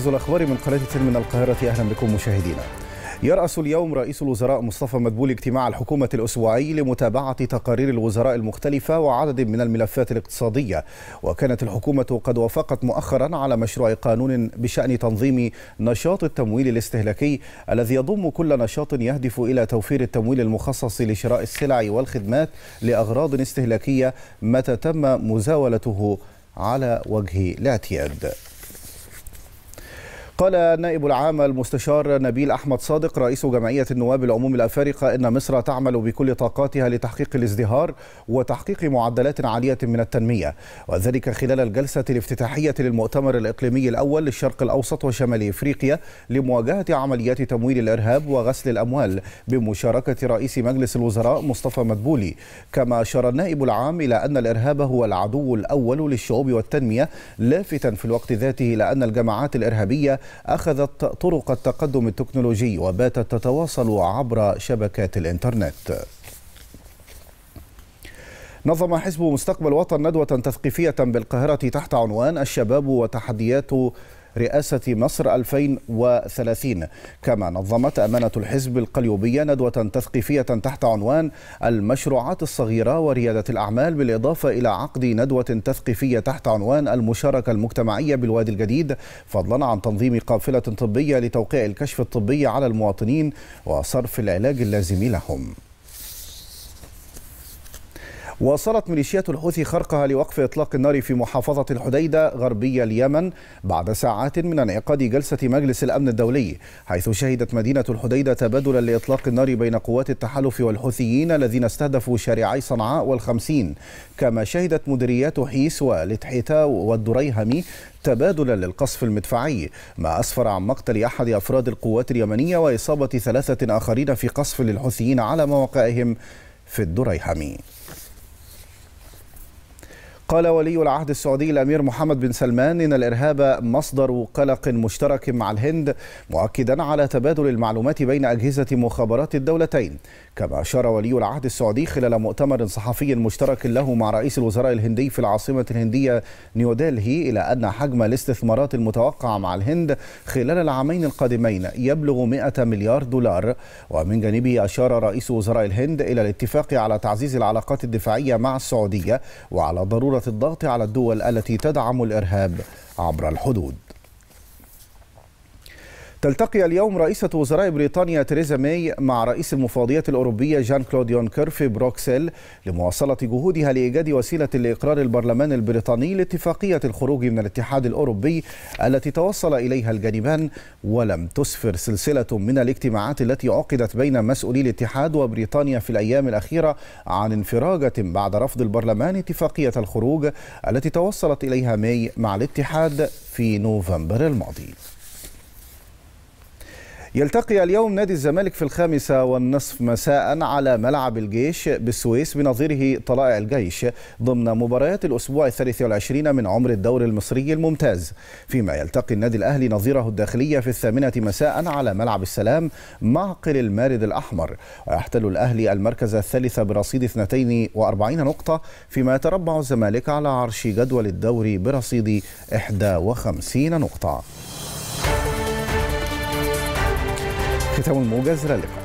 ابرز الأخباري من قناة التل من القاهرة أهلا بكم مشاهدينا يرأس اليوم رئيس الوزراء مصطفى مدبولي اجتماع الحكومة الأسبوعي لمتابعة تقارير الوزراء المختلفة وعدد من الملفات الاقتصادية وكانت الحكومة قد وافقت مؤخرا على مشروع قانون بشأن تنظيم نشاط التمويل الاستهلاكي الذي يضم كل نشاط يهدف إلى توفير التمويل المخصص لشراء السلع والخدمات لأغراض استهلاكية متى تم مزاولته على وجه الاعتياد قال نائب العام المستشار نبيل أحمد صادق رئيس جمعية النواب العموم الأفارقة إن مصر تعمل بكل طاقاتها لتحقيق الازدهار وتحقيق معدلات عالية من التنمية وذلك خلال الجلسة الافتتاحية للمؤتمر الإقليمي الأول للشرق الأوسط وشمال إفريقيا لمواجهة عمليات تمويل الإرهاب وغسل الأموال بمشاركة رئيس مجلس الوزراء مصطفى مدبولي كما أشار النائب العام إلى أن الإرهاب هو العدو الأول للشعوب والتنمية لافتا في الوقت ذاته إلى أن الجماعات الإرهابية أخذت طرق التقدم التكنولوجي وباتت تتواصل عبر شبكات الإنترنت نظم حزب مستقبل وطن ندوة تثقيفية بالقاهرة تحت عنوان الشباب وتحديات رئاسة مصر 2030 كما نظمت أمانة الحزب القليوبية ندوة تثقيفية تحت عنوان المشروعات الصغيرة وريادة الأعمال بالإضافة إلى عقد ندوة تثقيفية تحت عنوان المشاركة المجتمعية بالوادي الجديد فضلا عن تنظيم قافلة طبية لتوقيع الكشف الطبي على المواطنين وصرف العلاج اللازم لهم واصلت ميليشيات الحوثي خرقها لوقف إطلاق النار في محافظة الحديدة غربي اليمن بعد ساعات من انعقاد جلسة مجلس الأمن الدولي حيث شهدت مدينة الحديدة تبادلا لإطلاق النار بين قوات التحالف والحوثيين الذين استهدفوا شارعي صنعاء والخمسين كما شهدت مديريات حيس والتحيتاو والدريهمي تبادلا للقصف المدفعي ما أسفر عن مقتل أحد أفراد القوات اليمنية وإصابة ثلاثة آخرين في قصف للحوثيين على مواقعهم في الدريهمي قال ولي العهد السعودي الامير محمد بن سلمان ان الارهاب مصدر قلق مشترك مع الهند مؤكدا على تبادل المعلومات بين اجهزه مخابرات الدولتين كما اشار ولي العهد السعودي خلال مؤتمر صحفي مشترك له مع رئيس الوزراء الهندي في العاصمه الهنديه نيودلهي الى ان حجم الاستثمارات المتوقعه مع الهند خلال العامين القادمين يبلغ 100 مليار دولار ومن جانبه اشار رئيس وزراء الهند الى الاتفاق على تعزيز العلاقات الدفاعيه مع السعوديه وعلى ضروره الضغط على الدول التي تدعم الإرهاب عبر الحدود تلتقي اليوم رئيسة وزراء بريطانيا تريزا ماي مع رئيس المفوضية الأوروبية جان كلود يونكر في بروكسل لمواصلة جهودها لإيجاد وسيلة لإقرار البرلمان البريطاني لاتفاقية الخروج من الاتحاد الأوروبي التي توصل إليها الجانبان ولم تسفر سلسلة من الاجتماعات التي عقدت بين مسؤولي الاتحاد وبريطانيا في الأيام الأخيرة عن انفراجة بعد رفض البرلمان اتفاقية الخروج التي توصلت إليها ماي مع الاتحاد في نوفمبر الماضي يلتقي اليوم نادي الزمالك في الخامسة والنصف مساء على ملعب الجيش بالسويس بنظيره طلائع الجيش ضمن مباريات الأسبوع الثالث والعشرين من عمر الدوري المصري الممتاز فيما يلتقي النادي الأهلي نظيره الداخلية في الثامنة مساء على ملعب السلام معقل المارد الأحمر ويحتل الأهلي المركز الثالث برصيد 42 نقطة فيما يتربع الزمالك على عرش جدول الدوري برصيد 51 نقطة que estamos muy grandes